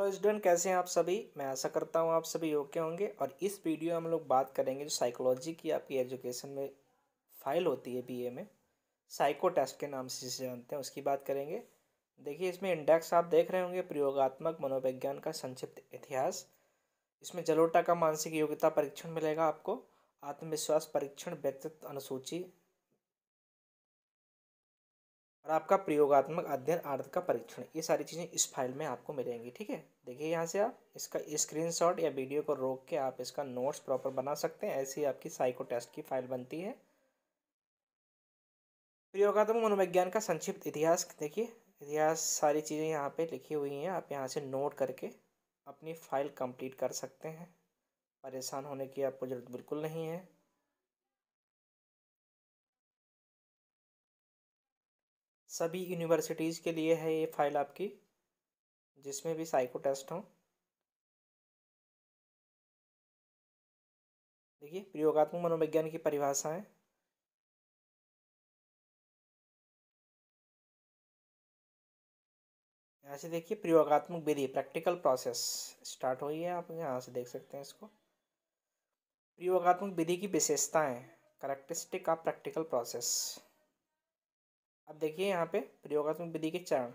hello student कैसे हैं आप सभी मैं आशा करता हूं आप सभी ओके होंगे और इस वीडियो में हम लोग बात करेंगे जो साइकोलॉजी की आपकी एजुकेशन में फाइल होती है बीए में साइको टेस्ट के नाम से जिसे जानते हैं उसकी बात करेंगे देखिए इसमें इंडेक्स आप देख रहे होंगे प्रयोगात्मक मनोविज्ञान का संक्षिप्त इतिहास इसमें जलोटा का मानसिक योग्यता परीक्षण मिलेगा आपको आत्मविश्वास परीक्षण व्यक्तित्व अनुसूची और आपका प्रयोगात्मक अध्ययन आर्थ का परीक्षण ये सारी चीज़ें इस फाइल में आपको मिलेंगी ठीक है देखिए यहाँ से आप इसका स्क्रीनशॉट या वीडियो को रोक के आप इसका नोट्स प्रॉपर बना सकते हैं ऐसी आपकी साइको टेस्ट की फाइल बनती है प्रयोगात्मक मनोविज्ञान का संक्षिप्त इतिहास देखिए इतिहास सारी चीज़ें यहाँ पे लिखी हुई हैं आप यहाँ से नोट करके अपनी फाइल कंप्लीट कर सकते हैं परेशान होने की आपको ज़रूरत बिल्कुल नहीं है सभी यूनिवर्सिटीज़ के लिए है ये फाइल आपकी जिसमें भी साइको टेस्ट हों देखिए प्रयोगात्मक मनोविज्ञान की परिभाषाएं यहाँ से देखिए प्रयोगात्मक विधि प्रैक्टिकल प्रोसेस स्टार्ट हुई है आप यहाँ से देख सकते हैं इसको प्रयोगात्मक विधि की विशेषताएं करेक्टरिस्टिक ऑफ प्रैक्टिकल प्रोसेस अब देखिए यहाँ पे प्रयोगात्मक विधि के चरण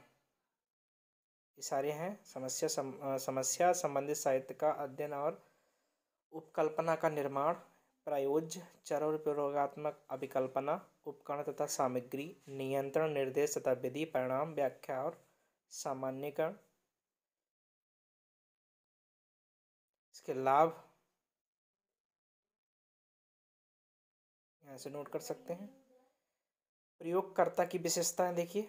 ये सारे हैं समस्या सम, समस्या संबंधित साहित्य का अध्ययन और उपकल्पना का निर्माण प्रायोज्य चर और प्रयोगात्मक अभिकल्पना उपकरण तथा सामग्री नियंत्रण निर्देश तथा विधि परिणाम व्याख्या और सामान्यकरण इसके लाभ यहाँ से नोट कर सकते हैं प्रयोगकर्ता की विशेषताएं देखिए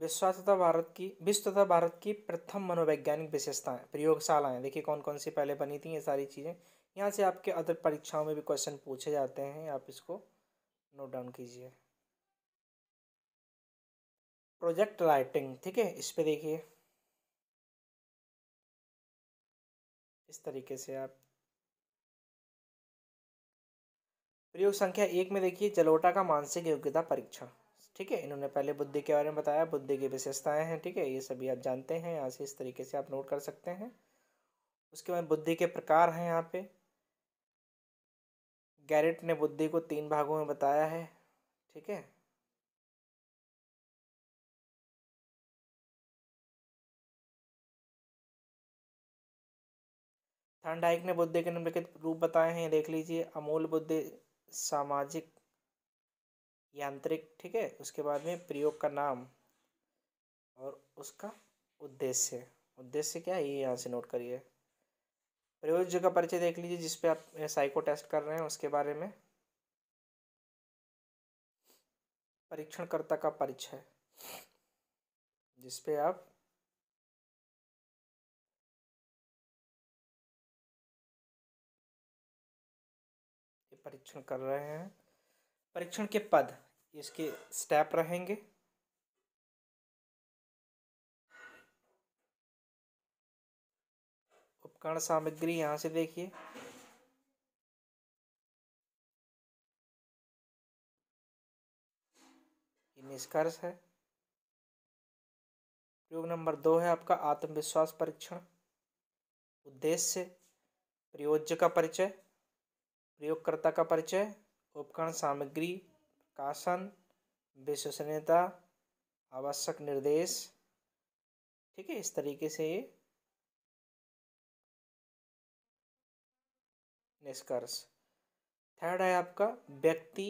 विश्व तथा भारत की विश्व तथा भारत की प्रथम मनोवैज्ञानिक विशेषताएं प्रयोगशालाएं देखिए कौन कौन सी पहले बनी थी ये सारी चीज़ें यहाँ से आपके अदर परीक्षाओं में भी क्वेश्चन पूछे जाते हैं आप इसको नोट डाउन कीजिए प्रोजेक्ट राइटिंग ठीक है इस पर देखिए तरीके से आप प्रयोग संख्या एक में देखिए जलोटा का मानसिक योग्यता परीक्षण ठीक है इन्होंने पहले बुद्धि के बारे में बताया बुद्धि की विशेषताएं हैं ठीक है ये सभी आप जानते हैं यहाँ से इस तरीके से आप नोट कर सकते हैं उसके बाद बुद्धि के प्रकार हैं यहाँ पे गैरेट ने बुद्धि को तीन भागों में बताया है ठीक है थर्नडाइक ने बुद्धि के निम्नलिखित रूप बताए हैं देख लीजिए अमूल बुद्धि सामाजिक यांत्रिक ठीक है उसके बाद में प्रयोग का नाम और उसका उद्देश्य उद्देश्य क्या है ये यहाँ से नोट करिए प्रयोज्य का परिचय देख लीजिए जिस पे आप साइको टेस्ट कर रहे हैं उसके बारे में परीक्षणकर्ता का परिचय जिसपे आप परीक्षण कर रहे हैं परीक्षण के पद इसके स्टेप रहेंगे उपकरण सामग्री यहाँ से देखिए निष्कर्ष है प्रयोग नंबर दो है आपका आत्मविश्वास परीक्षण उद्देश्य प्रयोज्य का परिचय प्रयोगकर्ता का परिचय उपकरण सामग्री प्रकाशन विश्वसनीयता आवश्यक निर्देश ठीक है इस तरीके से ये निष्कर्ष थर्ड है आपका व्यक्ति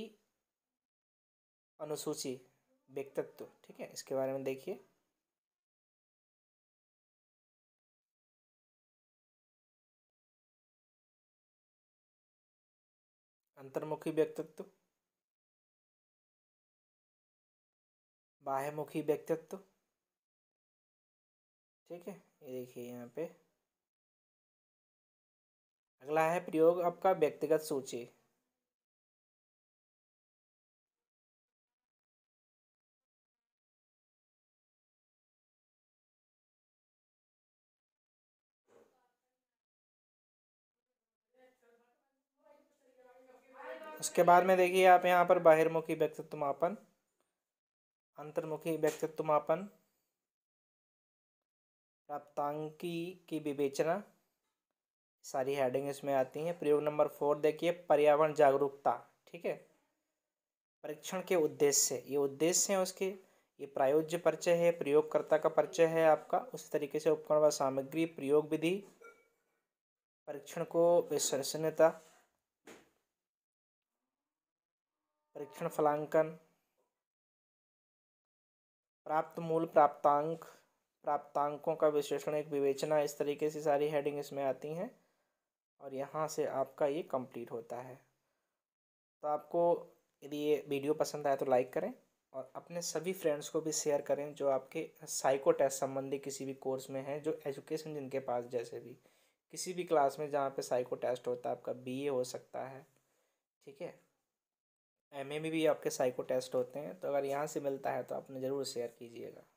अनुसूची व्यक्तित्व ठीक है इसके बारे में देखिए अंतर्मुखी व्यक्तित्व बाह्यमुखी व्यक्तित्व ठीक है ये देखिए यहाँ पे अगला है प्रयोग आपका व्यक्तिगत सूची उसके बाद में देखिए आप यहाँ पर बाहिरमुखी व्यक्तित्व मापन अंतर्मुखी व्यक्तित्व मापन प्राप्तांकी की विवेचना सारी हेडिंग इसमें आती हैं प्रयोग नंबर फोर देखिए पर्यावरण जागरूकता ठीक है परीक्षण के उद्देश्य ये उद्देश्य हैं उसके ये प्रायोज्य परिचय है प्रयोगकर्ता का परिचय है आपका उस तरीके से उपकरण व सामग्री प्रयोग विधि परीक्षण को विश्वसनीयता परीक्षण फलांकन प्राप्त मूल प्राप्तांक प्राप्तांकों का विश्लेषण एक विवेचना इस तरीके से सारी हेडिंग इसमें आती हैं और यहाँ से आपका ये कंप्लीट होता है तो आपको यदि ये वीडियो पसंद आया तो लाइक करें और अपने सभी फ्रेंड्स को भी शेयर करें जो आपके साइको टेस्ट संबंधी किसी भी कोर्स में हैं जो एजुकेशन जिनके पास जैसे भी किसी भी क्लास में जहाँ पे साइको टेस्ट होता है आपका बीए हो सकता है ठीक है एम में भी आपके साइको टेस्ट होते हैं तो अगर यहाँ से मिलता है तो आपने ज़रूर शेयर कीजिएगा